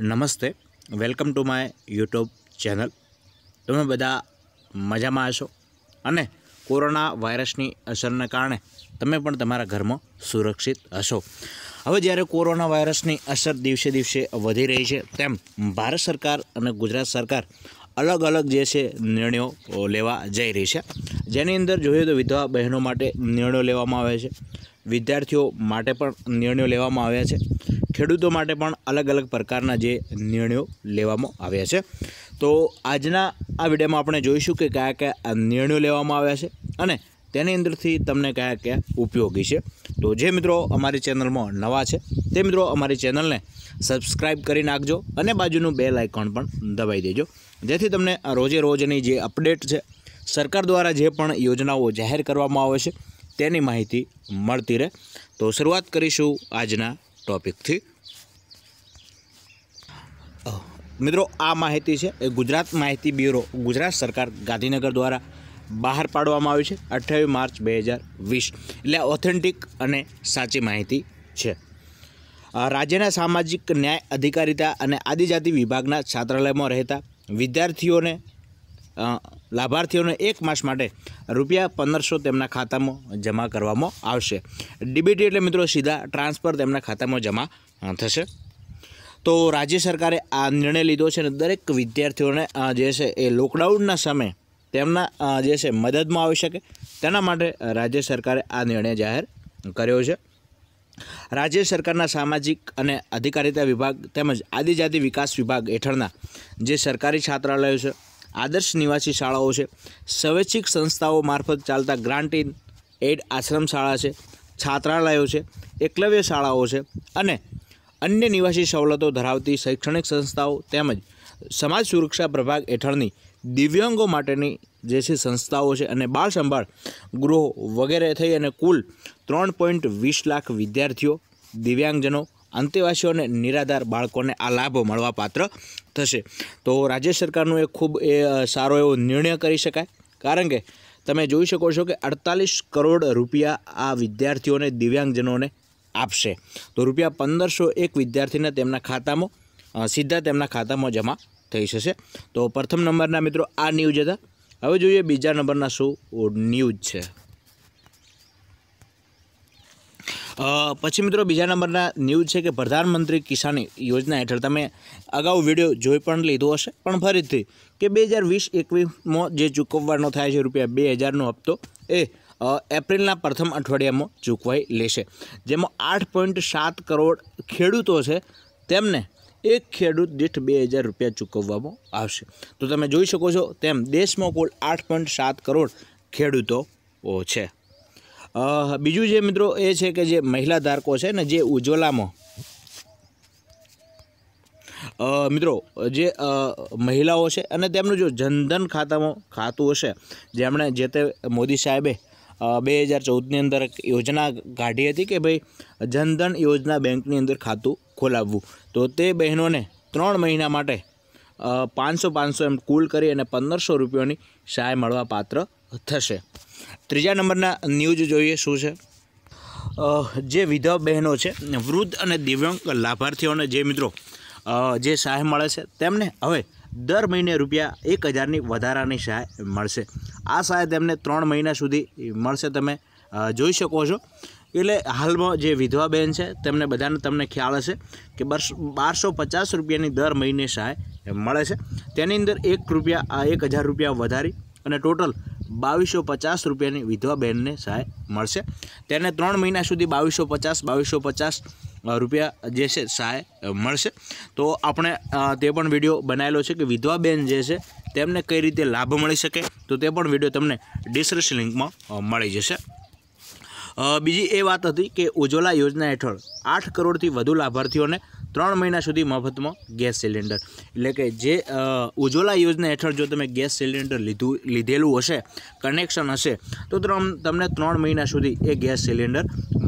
નમસ્તે welcome to my YouTube channel તમે બધા મજામાં હશો અને કોરોના વાયરસની અસરને કારણે તમે પણ તમારા ઘરમાં સુરક્ષિત હશો હવે જ્યારે કોરોના વાયરસની અસર દિવસે દિવસે વધી રહી છે તેમ ભારત સરકાર અને ગુજરાત સરકાર અલગ અલગ જે છે નિર્ણયો લેવા જઈ રહી છે જેની અંદર જોઈએ તો વિધવા બહેનો માટે નિર્ણયો લેવામાં આવ્યા છે વિદ્યાર્થીઓ માટે પણ નિર્ણયો લેવામાં આવ્યા છે ખેડૂતો માટે પણ અલગ અલગ પ્રકારના જે નિર્ણયો લેવામાં આવ્યા છે તો આજના આ વિડીયોમાં આપણે જોઈશું કે કયા કયા નિર્ણયો લેવામાં આવ્યા છે અને તેની અંદરથી તમને કયા કયા ઉપયોગી છે તો જે મિત્રો અમારી ચેનલમાં નવા છે તે મિત્રો અમારી ચેનલને સબસ્ક્રાઈબ કરી નાખજો અને બાજુનું બે લાઇકોન પણ દબાવી દેજો જેથી તમને રોજે રોજની જે અપડેટ છે સરકાર દ્વારા જે પણ યોજનાઓ જાહેર કરવામાં આવે છે તેની માહિતી મળતી રહે તો શરૂઆત કરીશું આજના ટોપિકથી મિત્રો આ માહિતી છે એ ગુજરાત માહિતી બ્યુરો ગુજરાત સરકાર ગાંધીનગર દ્વારા બહાર પાડવામાં આવી છે અઠ્યાવીસ માર્ચ બે હજાર વીસ એટલે ઓથેન્ટિક અને સાચી માહિતી છે રાજ્યના સામાજિક ન્યાય અધિકારીતા અને આદિજાતિ વિભાગના છાત્રાલયમાં રહેતા વિદ્યાર્થીઓને લાભાર્થીઓને એક માસ માટે રૂપિયા પંદરસો તેમના ખાતામાં જમા કરવામાં આવશે ડીબીટી એટલે મિત્રો સીધા ટ્રાન્સફર તેમના ખાતામાં જમા થશે તો રાજ્ય સરકારે આ નિર્ણય લીધો છે અને દરેક વિદ્યાર્થીઓને જે છે એ લોકડાઉનના સમય તેમના જે છે મદદમાં આવી શકે તેના માટે રાજ્ય સરકારે આ નિર્ણય જાહેર કર્યો છે રાજ્ય સરકારના સામાજિક અને અધિકારિતા વિભાગ તેમજ આદિજાતિ વિકાસ વિભાગ હેઠળના જે સરકારી છાત્રાલયો છે આદર્શ નિવાસી શાળાઓ છે સ્વૈચ્છિક સંસ્થાઓ મારફત ચાલતા ગ્રાન્ટ ઇન એડ આશ્રમ શાળા છે છાત્રાલયો છે એકલવ્ય શાળાઓ છે અને અન્ય નિવાસી સવલતો ધરાવતી શૈક્ષણિક સંસ્થાઓ તેમજ સમાજ સુરક્ષા પ્રભાગ હેઠળની દિવ્યાંગો માટેની જે છે સંસ્થાઓ છે અને બાળ સંભાળ ગૃહો વગેરે થઈ અને કુલ ત્રણ પોઈન્ટ વીસ લાખ વિદ્યાર્થીઓ દિવ્યાંગજનો અંતેવાસીઓને નિરાધાર બાળકોને આ લાભ પાત્ર થશે તો રાજ્ય સરકારનું એ ખૂબ એ સારો એવો નિર્ણય કરી શકાય કારણ કે તમે જોઈ શકો છો કે અડતાલીસ કરોડ રૂપિયા આ વિદ્યાર્થીઓને દિવ્યાંગજનોને આપશે તો રૂપિયા પંદરસો એક વિદ્યાર્થીને તેમના ખાતામાં સીધા તેમના ખાતામાં જમા થઈ જશે તો પ્રથમ નંબરના મિત્રો આ ન્યૂઝ હતા હવે જોઈએ બીજા નંબરના શું ન્યૂઝ છે પછી મિત્રો બીજા નંબરના ન્યૂઝ છે કે પ્રધાનમંત્રી કિસાન યોજના હેઠળ તમે અગાઉ વિડીયો જોઈ પણ લીધો હશે પણ ફરીથી કે બે હજાર વીસ એકવીસમાં જે ચૂકવવાનો થાય છે રૂપિયા બે હજારનો હપ્તો એ એપ્રિલના પ્રથમ અઠવાડિયામાં ચૂકવાઈ લેશે જેમાં આઠ પોઈન્ટ સાત કરોડ ખેડૂતો છે તેમને એક ખેડૂત દીઠ બે હજાર રૂપિયા ચૂકવવામાં આવશે તો તમે જોઈ શકો છો તેમ દેશમાં કુલ આઠ પોઈન્ટ સાત કરોડ ખેડૂતો છે બીજું જે મિત્રો એ છે કે જે મહિલા ધારકો છે ને જે ઉજ્જવલામાં મિત્રો જે મહિલાઓ છે અને તેમનું જો જનધન ખાતામાં ખાતું હશે જેમણે જે તે મોદી સાહેબે બે હજાર ચૌદની અંદર યોજના કાઢી હતી કે ભાઈ જનધન યોજના બેંકની અંદર ખાતું ખોલાવવું તો તે બહેનોને ત્રણ મહિના માટે પાંચસો પાંચસો એમ કુલ કરી અને પંદરસો રૂપિયાની સહાય મળવા પાત્ર થશે ત્રીજા નંબરના ન્યૂઝ જોઈએ શું છે જે વિધવા બહેનો છે વૃદ્ધ અને દિવ્યાંગ લાભાર્થીઓને જે મિત્રો જે સહાય મળે છે તેમને હવે દર મહિને રૂપિયા એક હજારની વધારાની સહાય મળશે આ સહાય તેમને ત્રણ મહિના સુધી મળશે તમે જોઈ શકો છો એટલે હાલમાં જે વિધવા બહેન છે તેમને બધાને તમને ખ્યાલ હશે કે બસ બારસો પચાસ રૂપિયાની દર મહિને સહાય મળે છે તેની અંદર એક રૂપિયા એક હજાર રૂપિયા વધારી અને ટોટલ બાવીસો પચાસ રૂપિયાની વિધવા બહેનને સહાય મળશે તેને ત્રણ મહિના સુધી બાવીસો પચાસ બાવીસો પચાસ રૂપિયા જે છે સહાય મળશે તો આપણે તે પણ વિડીયો બનાવેલો છે કે વિધવા બહેન જે છે તેમને કઈ રીતે લાભ મળી શકે તો તે પણ વિડીયો તમને ડિસ્ક્રિપ્શન લિંકમાં મળી જશે બીજી એ વાત હતી કે ઉજ્જવલા યોજના હેઠળ આઠ કરોડથી વધુ લાભાર્થીઓને ત્રણ મહિના સુધી મફતમાં ગેસ સિલિન્ડર એટલે કે જે ઉજ્જવલા યોજના હેઠળ જો તમે ગેસ સિલિન્ડર લીધું લીધેલું હશે કનેક્શન હશે તો તમને ત્રણ મહિના સુધી એ ગેસ સિલિન્ડર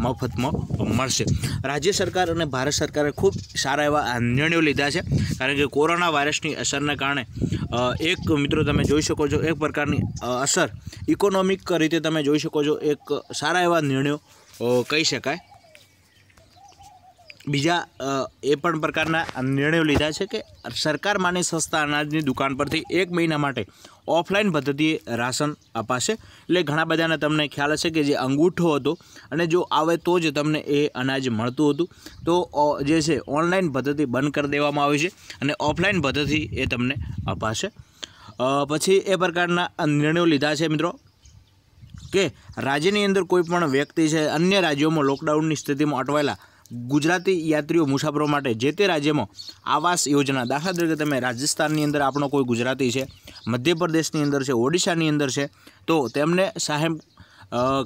મફતમાં મળશે રાજ્ય સરકાર અને ભારત સરકારે ખૂબ સારા એવા નિર્ણયો લીધા છે કારણ કે કોરોના વાયરસની અસરને કારણે એક મિત્રો તમે જોઈ શકો છો એક પ્રકારની અસર ઇકોનોમિક રીતે તમે જોઈ શકો છો એક સારા એવા નિર્ણયો કહી શકાય બીજા એ પણ પ્રકારના નિર્ણયો લીધા છે કે સરકાર માની સસ્તા અનાજની દુકાન પરથી એક મહિના માટે ઓફલાઈન પદ્ધતિએ રાશન અપાશે એટલે ઘણા બધાને તમને ખ્યાલ હશે કે જે અંગૂઠો હતો અને જો આવે તો જ તમને એ અનાજ મળતું હતું તો જે છે ઓનલાઈન પદ્ધતિ બંધ કરી દેવામાં આવી છે અને ઓફલાઈન પદ્ધતિ એ તમને અપાશે પછી એ પ્રકારના નિર્ણયો લીધા છે મિત્રો કે રાજ્યની અંદર કોઈ પણ વ્યક્તિ છે અન્ય રાજ્યોમાં લોકડાઉનની સ્થિતિમાં અટવાયેલા ગુજરાતી યાત્રીઓ મુસાફરો માટે જે તે રાજ્યમાં આવાસ યોજના દાખલા તરીકે તમે રાજસ્થાનની અંદર આપણો કોઈ ગુજરાતી છે મધ્યપ્રદેશની અંદર છે ઓડિશાની અંદર છે તો તેમને સાહેબ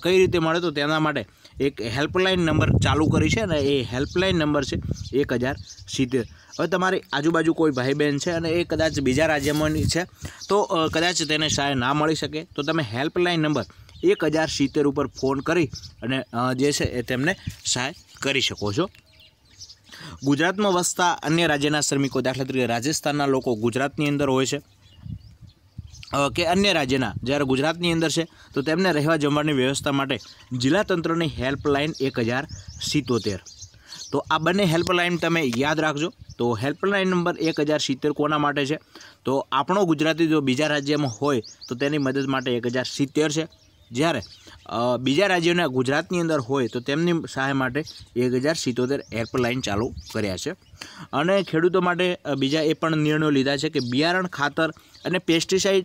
કઈ રીતે મળે તો તેના માટે એક હેલ્પલાઇન નંબર ચાલુ કરી છે અને એ હેલ્પલાઇન નંબર છે એક હજાર સિત્તેર હવે તમારી આજુબાજુ કોઈ ભાઈ બહેન છે અને એ કદાચ બીજા રાજ્યમાંની છે તો કદાચ તેને સહાય ના મળી શકે તો તમે હેલ્પલાઇન નંબર એક હજાર સિત્તેર ઉપર ફોન કરી અને જે છે એ તેમને સહાય કરી શકો છો ગુજરાતમાં વસતા અન્ય રાજ્યના શ્રમિકો દાખલા તરીકે રાજસ્થાનના લોકો ગુજરાતની અંદર હોય છે કે અન્ય રાજ્યના જ્યારે ગુજરાતની અંદર છે તો તેમને રહેવા જમવાની વ્યવસ્થા માટે જિલ્લા તંત્રની હેલ્પલાઇન એક હજાર સિત્તોતેર તો આ બંને હેલ્પલાઇન તમે યાદ રાખજો તો હેલ્પલાઇન નંબર એક હજાર સિત્તેર કોના માટે છે તો આપણો ગુજરાતી જો બીજા રાજ્યમાં હોય તો તેની મદદ માટે એક હજાર સિત્તેર છે જ્યારે બીજા રાજ્યોના ગુજરાતની અંદર હોય તો તેમની સહાય માટે એક હજાર સિત્તોતેર એરપ્લાઇન ચાલુ કર્યા છે અને ખેડૂતો માટે બીજા એ પણ નિર્ણયો લીધા છે કે બિયારણ ખાતર અને પેસ્ટિસાઇડ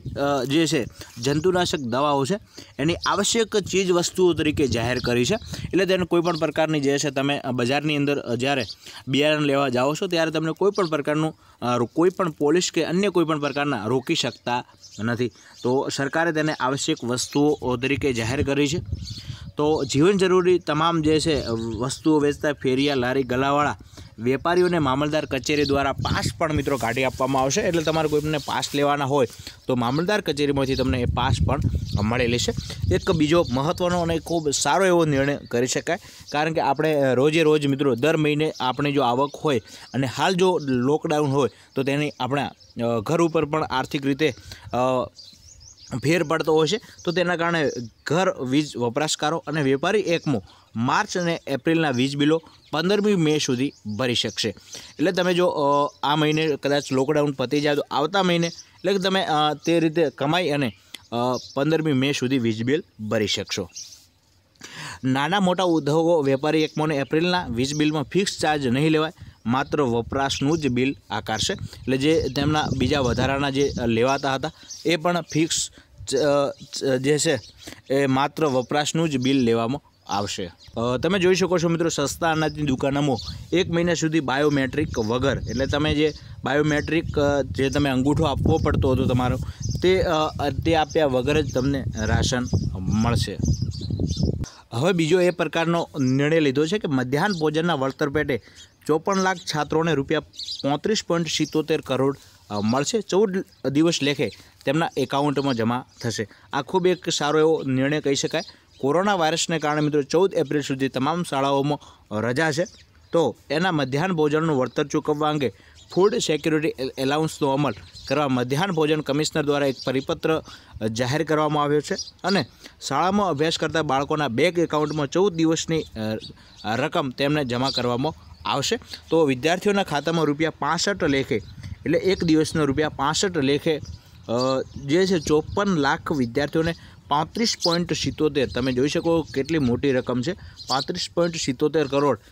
જે છે જંતુનાશક દવાઓ છે એની આવશ્યક ચીજ વસ્તુઓ તરીકે જાહેર કરી છે એટલે તેને કોઈપણ પ્રકારની જે છે તમે બજારની અંદર જ્યારે બિયારણ લેવા જાઓ છો ત્યારે તમને કોઈપણ પ્રકારનું કોઈપણ પોલિશ કે અન્ય કોઈપણ પ્રકારના રોકી શકતા નથી તો સરકારે તેને આવશ્યક વસ્તુઓ તરીકે જાહેર કરી છે તો જીવન જરૂરી તમામ જે છે વસ્તુઓ વેચતા ફેરિયા લારી ગલાવાળા વેપારીઓને મામલદાર કચેરી દ્વારા પાસ પણ મિત્રો કાઢી આપવામાં આવશે એટલે તમારે કોઈને પાસ લેવાના હોય તો મામલદાર કચેરીમાંથી તમને એ પાસ પણ મળેલી છે એક બીજો મહત્ત્વનો અને ખૂબ સારો એવો નિર્ણય કરી શકાય કારણ કે આપણે રોજે રોજ મિત્રો દર મહિને આપણે જો આવક હોય અને હાલ જો લોકડાઉન હોય તો તેની આપણા ઘર ઉપર પણ આર્થિક રીતે ફેર પડતો હોય છે તો તેના કારણે ઘર વીજ વપરાશકારો અને વેપારી એકમો માર્ચ અને એપ્રિલના વીજ બિલો પંદરમી મે સુધી ભરી શકશે એટલે તમે જો આ મહિને કદાચ લોકડાઉન પતી જાય તો આવતા મહિને એટલે કે તમે તે રીતે કમાઈ અને પંદરમી મે સુધી વીજ બિલ ભરી શકશો નાના મોટા ઉદ્યોગો વેપારી એકમોને એપ્રિલના વીજ બિલમાં ફિક્સ ચાર્જ નહીં લેવાય માત્ર વપરાશનું જ બિલ આકારશે એટલે જે તેમના બીજા વધારાના જે લેવાતા હતા એ પણ ફિક્સ જે છે એ માત્ર વપરાશનું જ બિલ લેવામાં આવશે તમે જોઈ શકો છો મિત્રો સસ્તા અનાજની દુકાનોમાં એક મહિના સુધી બાયોમેટ્રિક વગર એટલે તમે જે બાયોમેટ્રિક જે તમે અંગૂઠો આપવો પડતો હતો તમારો તે તે આપ્યા વગર જ તમને રાશન મળશે હવે બીજો એ પ્રકારનો નિર્ણય લીધો છે કે મધ્યાહન ભોજનના વળતર પેટે ચોપન લાખ છાત્રોને રૂપિયા પોત્રીસ પોઈન્ટ સિત્તોતેર કરોડ મળશે ચૌદ દિવસ લેખે તેમના એકાઉન્ટમાં જમા થશે આ ખૂબ એક સારો એવો નિર્ણય કહી શકાય કોરોના વાયરસને કારણે મિત્રો ચૌદ એપ્રિલ સુધી તમામ શાળાઓમાં રજા છે તો એના મધ્યાહન ભોજનનું વળતર ચૂકવવા અંગે ફૂડ સેક્યુરિટી એલાઉન્સનો અમલ કરવા મધ્યાહન ભોજન કમિશનર દ્વારા એક પરિપત્ર જાહેર કરવામાં આવ્યો છે અને શાળામાં અભ્યાસ કરતા બાળકોના બેંક એકાઉન્ટમાં ચૌદ દિવસની રકમ તેમને જમા કરવામાં આવશે તો વિદ્યાર્થીઓના ખાતામાં રૂપિયા પાસઠ લેખે એટલે એક દિવસનો રૂપિયા પાસઠ લેખે જે છે ચોપન લાખ વિદ્યાર્થીઓને પાંત્રીસ પોઈન્ટ સિત્તોતેર તમે જોઈ શકો કેટલી મોટી રકમ છે પાંત્રીસ પોઈન્ટ સિત્તોતેર કરોડ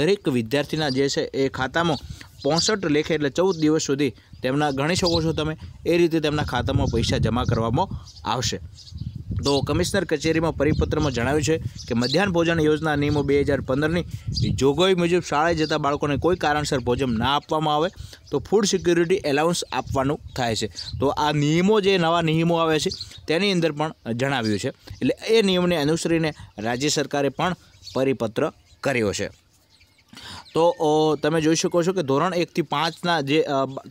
દરેક વિદ્યાર્થીના જે છે એ ખાતામાં પોસઠ લેખે એટલે ચૌદ દિવસ સુધી તેમના ગણી શકો છો તમે એ રીતે તેમના ખાતામાં પૈસા જમા કરવામાં આવશે તો કમિશનર કચેરીમાં પરિપત્રમાં જણાવ્યું છે કે મધ્યાહન ભોજન યોજના નિયમો બે હજાર પંદરની જોગવાઈ મુજબ શાળાએ જતા બાળકોને કોઈ કારણસર ભોજન ના આપવામાં આવે તો ફૂડ સિક્યુરિટી એલાઉન્સ આપવાનું થાય છે તો આ નિયમો જે નવા નિયમો આવ્યા છે તેની અંદર પણ જણાવ્યું છે એટલે એ નિયમને અનુસરીને રાજ્ય સરકારે પણ પરિપત્ર કર્યો છે તો તમે જોઈ શકો છો કે ધોરણ એકથી પાંચના જે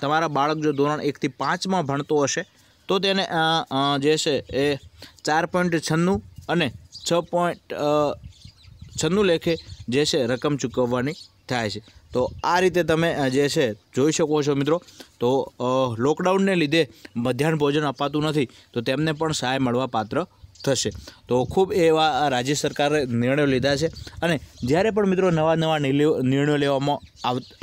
તમારા બાળક જો ધોરણ એકથી પાંચમાં ભણતો હશે તો તેને જે છે એ ચાર પોઈન્ટ છન્નું અને છ પોઈન્ટ છન્નું લેખે જે છે રકમ ચૂકવવાની થાય છે તો આ રીતે તમે જે છે જોઈ શકો છો મિત્રો તો લોકડાઉનને લીધે મધ્યાહન ભોજન અપાતું નથી તો તેમને પણ સહાય મળવા પાત્ર થશે તો ખૂબ એવા રાજ્ય સરકારે નિર્ણયો લીધા છે અને જ્યારે પણ મિત્રો નવા નવા નિર્ણયો લેવામાં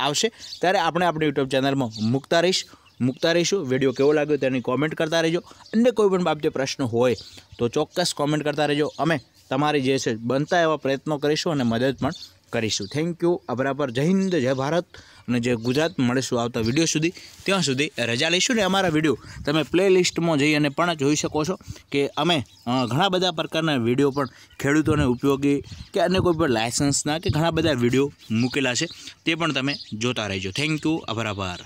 આવશે ત્યારે આપણે આપણી યુટ્યુબ ચેનલમાં મૂકતા રહીશ મૂકતા રહીશું વિડીયો કેવો લાગ્યો તેની કોમેન્ટ કરતા રહેજો અને કોઈ પણ બાબતે પ્રશ્ન હોય તો ચોક્કસ કોમેન્ટ કરતા રહેજો અમે તમારી જે છે બનતા એવા પ્રયત્નો કરીશું અને મદદ પણ કરીશું થેન્ક યુ બરાબર જય હિન્દ જય ભારત અને જે ગુજરાત મળીશું આવતા વિડીયો સુધી ત્યાં સુધી રજા લઈશું ને અમારા વિડીયો તમે પ્લેલિસ્ટમાં જઈ અને પણ જોઈ શકો છો કે અમે ઘણા બધા પ્રકારના વિડીયો પણ ખેડૂતોને ઉપયોગી કે અન્ય કોઈ પણ લાયસન્સના કે ઘણા બધા વિડીયો મૂકેલા છે તે પણ તમે જોતા રહેજો થેન્ક યુ આભાર